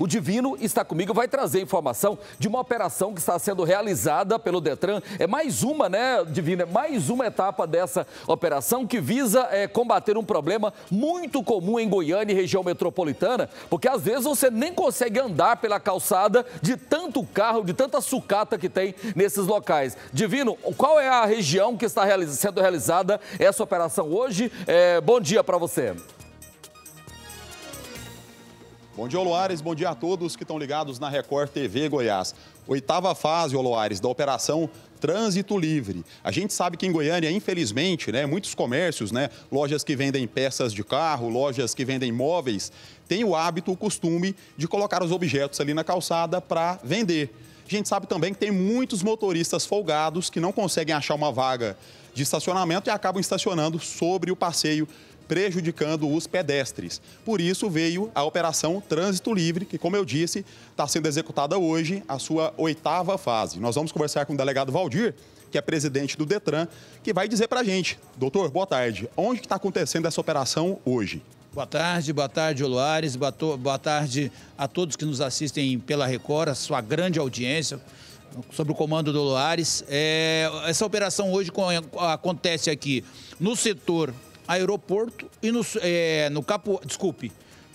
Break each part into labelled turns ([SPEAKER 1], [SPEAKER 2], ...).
[SPEAKER 1] O Divino está comigo, vai trazer informação de uma operação que está sendo realizada pelo Detran. É mais uma, né, Divino? É mais uma etapa dessa operação que visa é, combater um problema muito comum em Goiânia e região metropolitana, porque às vezes você nem consegue andar pela calçada de tanto carro, de tanta sucata que tem nesses locais. Divino, qual é a região que está sendo realizada essa operação hoje?
[SPEAKER 2] É, bom dia para você. Bom dia, Oloares. Bom dia a todos que estão ligados na Record TV Goiás. Oitava fase, Oloares, da operação Trânsito Livre. A gente sabe que em Goiânia, infelizmente, né, muitos comércios, né, lojas que vendem peças de carro, lojas que vendem móveis, têm o hábito, o costume de colocar os objetos ali na calçada para vender. A gente sabe também que tem muitos motoristas folgados que não conseguem achar uma vaga de estacionamento e acabam estacionando sobre o passeio prejudicando os pedestres. Por isso veio a Operação Trânsito Livre, que, como eu disse, está sendo executada hoje, a sua oitava fase. Nós vamos conversar com o delegado Valdir, que é presidente do Detran, que vai dizer para a gente, doutor, boa tarde, onde está acontecendo essa operação hoje?
[SPEAKER 3] Boa tarde, boa tarde, Oluares, boa, boa tarde a todos que nos assistem pela Record, a sua grande audiência, sobre o comando do Loares. É, essa operação hoje acontece aqui no setor aeroporto e no, é, no Capo. Desculpe,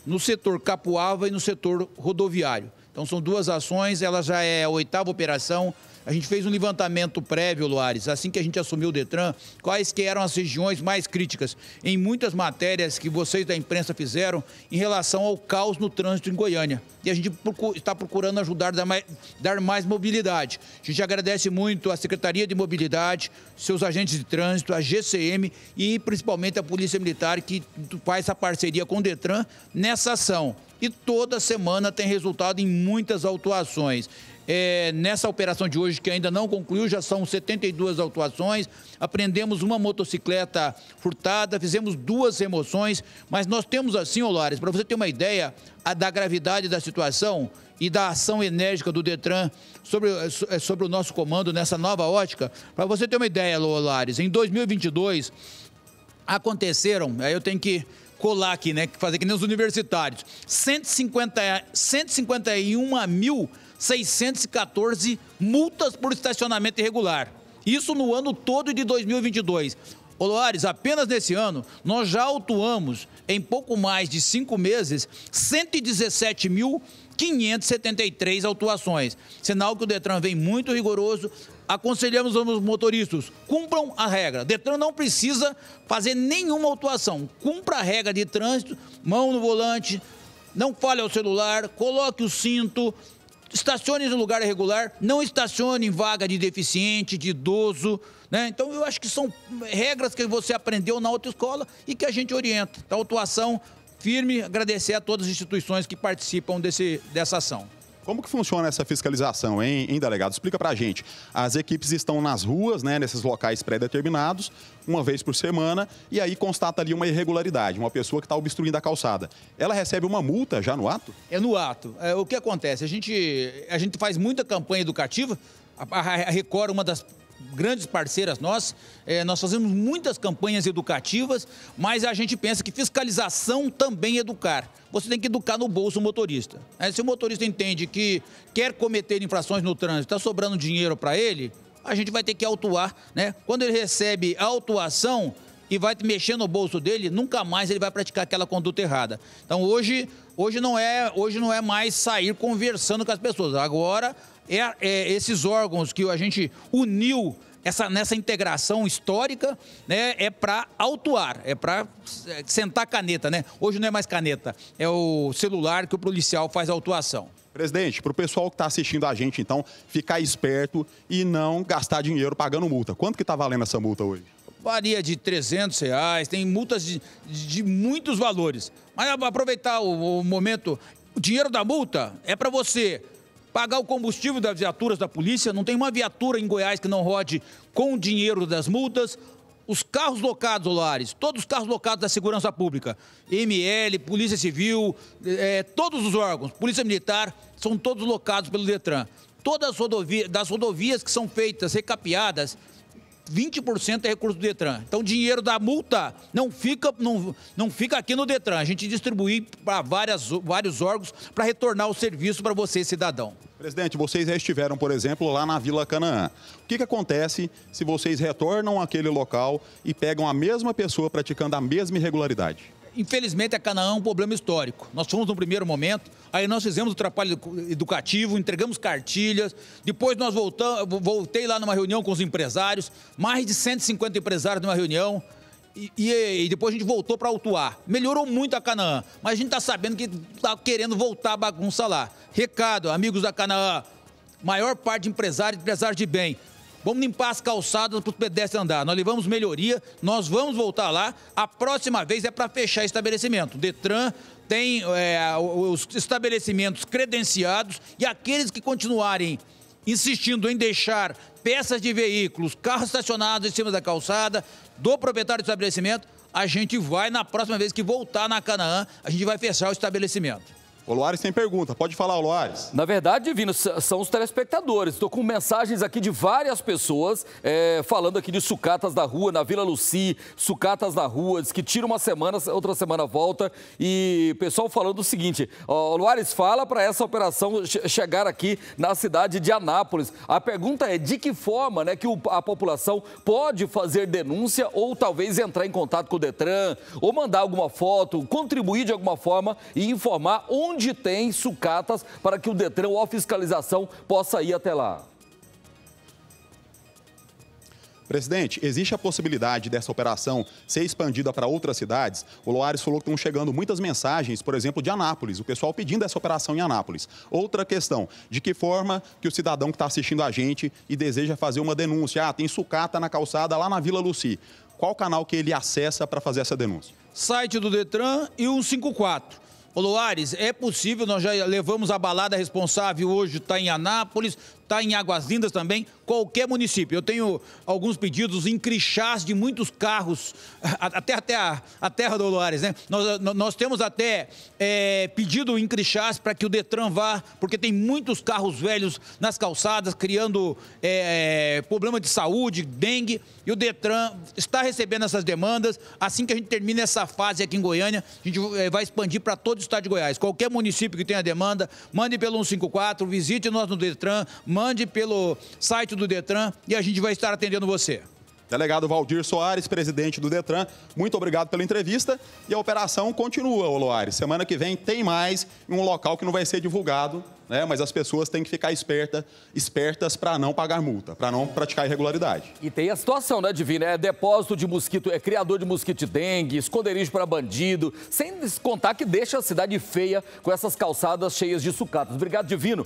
[SPEAKER 3] no setor Capuava e no setor rodoviário. Então são duas ações, ela já é a oitava operação. A gente fez um levantamento prévio, Luares, assim que a gente assumiu o Detran, quais que eram as regiões mais críticas em muitas matérias que vocês da imprensa fizeram em relação ao caos no trânsito em Goiânia. E a gente está procurando ajudar a dar mais mobilidade. A gente agradece muito a Secretaria de Mobilidade, seus agentes de trânsito, a GCM e principalmente a Polícia Militar que faz essa parceria com o Detran nessa nessa ação. E toda semana tem resultado em muitas autuações. É, nessa operação de hoje, que ainda não concluiu, já são 72 autuações. Aprendemos uma motocicleta furtada, fizemos duas remoções, mas nós temos assim, Olares, para você ter uma ideia da gravidade da situação e da ação enérgica do Detran sobre, é, sobre o nosso comando nessa nova ótica. Para você ter uma ideia, Olares, em 2022 aconteceram, aí eu tenho que colar aqui, né? Fazer que nem os universitários. 150, 151.614 multas por estacionamento irregular. Isso no ano todo de 2022. Olores, apenas nesse ano, nós já autuamos, em pouco mais de cinco meses, 117 mil 573 autuações. Sinal que o Detran vem muito rigoroso. Aconselhamos aos motoristas, cumpram a regra. Detran não precisa fazer nenhuma autuação. Cumpra a regra de trânsito, mão no volante, não fale ao celular, coloque o cinto, estacione no lugar regular, não estacione em vaga de deficiente, de idoso, né? Então eu acho que são regras que você aprendeu na autoescola e que a gente orienta. Então, autuação firme, agradecer a todas as instituições que participam desse, dessa ação.
[SPEAKER 2] Como que funciona essa fiscalização, hein, hein delegado? Explica pra gente. As equipes estão nas ruas, né, nesses locais pré-determinados, uma vez por semana, e aí constata ali uma irregularidade, uma pessoa que está obstruindo a calçada. Ela recebe uma multa já no ato? É no ato.
[SPEAKER 3] É, o que acontece? A gente, a gente faz muita campanha educativa, a, a Record, uma das grandes parceiras nós, é, nós fazemos muitas campanhas educativas, mas a gente pensa que fiscalização também é educar. Você tem que educar no bolso o motorista. É, se o motorista entende que quer cometer infrações no trânsito, está sobrando dinheiro para ele, a gente vai ter que autuar, né? Quando ele recebe a autuação, e vai mexer no bolso dele, nunca mais ele vai praticar aquela conduta errada. Então hoje, hoje, não, é, hoje não é mais sair conversando com as pessoas. Agora, é, é esses órgãos que a gente uniu essa, nessa integração histórica né, é para autuar, é para é, sentar caneta. Né? Hoje não é mais caneta, é o celular que o policial faz a autuação.
[SPEAKER 2] Presidente, para o pessoal que está assistindo a gente, então, ficar esperto e não gastar dinheiro pagando multa. Quanto que está valendo essa multa hoje?
[SPEAKER 3] varia de 300 reais, tem multas de, de, muitos valores. Mas aproveitar o, o momento, o dinheiro da multa é para você pagar o combustível das viaturas da polícia, não tem uma viatura em Goiás que não rode com o dinheiro das multas, os carros locados, Olares, todos os carros locados da segurança pública, ML, Polícia Civil, é, todos os órgãos, Polícia Militar, são todos locados pelo Detran. Todas as rodovias, das rodovias que são feitas, recapeadas, 20% é recurso do Detran. Então, o dinheiro da multa não fica, não, não fica aqui no Detran. A gente distribui para vários órgãos para retornar o serviço para você, cidadão.
[SPEAKER 2] Presidente, vocês já estiveram, por exemplo, lá na Vila Canaã. O que, que acontece se vocês retornam àquele local e pegam a mesma pessoa praticando a mesma irregularidade?
[SPEAKER 3] infelizmente, a Canaã é um problema histórico. Nós fomos no primeiro momento, aí nós fizemos o trabalho educativo, entregamos cartilhas, depois nós voltamos, voltei lá numa reunião com os empresários, mais de 150 empresários numa reunião, e, e, e depois a gente voltou para autuar. Melhorou muito a Canaã, mas a gente está sabendo que está querendo voltar a bagunça lá. Recado, amigos da Canaã, maior parte de empresários, empresários de bem, Vamos limpar as calçadas para os pedestres andar. Nós levamos melhoria, nós vamos voltar lá. A próxima vez é para fechar estabelecimento. Detran tem é, os estabelecimentos credenciados e aqueles que continuarem insistindo em deixar peças de veículos, carros estacionados em cima da calçada, do proprietário do estabelecimento, a gente vai,
[SPEAKER 1] na próxima vez que voltar na Canaã, a gente vai fechar o estabelecimento.
[SPEAKER 2] O Luares tem pergunta. Pode falar, Luares?
[SPEAKER 1] Na verdade, Divino, são os telespectadores. Estou com mensagens aqui de várias pessoas é, falando aqui de sucatas da rua, na Vila Luci, sucatas da rua, diz que tira uma semana, outra semana volta. E pessoal falando o seguinte: o Luares fala para essa operação chegar aqui na cidade de Anápolis. A pergunta é de que forma né, que a população pode fazer denúncia ou talvez entrar em contato com o Detran, ou mandar alguma foto, contribuir de alguma forma e informar onde onde tem sucatas para que o Detran ou a fiscalização possa ir até lá.
[SPEAKER 2] Presidente, existe a possibilidade dessa operação ser expandida para outras cidades? O Loares falou que estão chegando muitas mensagens, por exemplo, de Anápolis, o pessoal pedindo essa operação em Anápolis. Outra questão, de que forma que o cidadão que está assistindo a gente e deseja fazer uma denúncia, ah, tem sucata na calçada lá na Vila Luci, qual canal que ele acessa para fazer essa denúncia?
[SPEAKER 3] Site do Detran e 154. Ô Luares, é possível, nós já levamos a balada responsável hoje, está em Anápolis, está em Águas Lindas também, qualquer município. Eu tenho alguns pedidos em crixás de muitos carros, até, até a, a Terra Dolores, né? Nós, nós temos até é, pedido em crixás para que o Detran vá, porque tem muitos carros velhos nas calçadas, criando é, problema de saúde, dengue, e o Detran está recebendo essas demandas. Assim que a gente termina essa fase aqui em Goiânia, a gente é, vai expandir para todo o estado de Goiás. Qualquer município que tenha demanda, mande pelo 154, visite nós no Detran, mande pelo site do Detran e a gente vai
[SPEAKER 2] estar atendendo você. Delegado Valdir Soares, presidente do Detran, muito obrigado pela entrevista. E a operação continua, Oloares. Semana que vem tem mais em um local que não vai ser divulgado, né? mas as pessoas têm que ficar esperta, espertas para não pagar multa, para não praticar irregularidade.
[SPEAKER 1] E tem a situação, né, Divina? É depósito de mosquito, é criador de mosquito de dengue, esconderijo para bandido, sem contar que deixa a cidade feia com essas calçadas cheias de sucatas. Obrigado, Divino.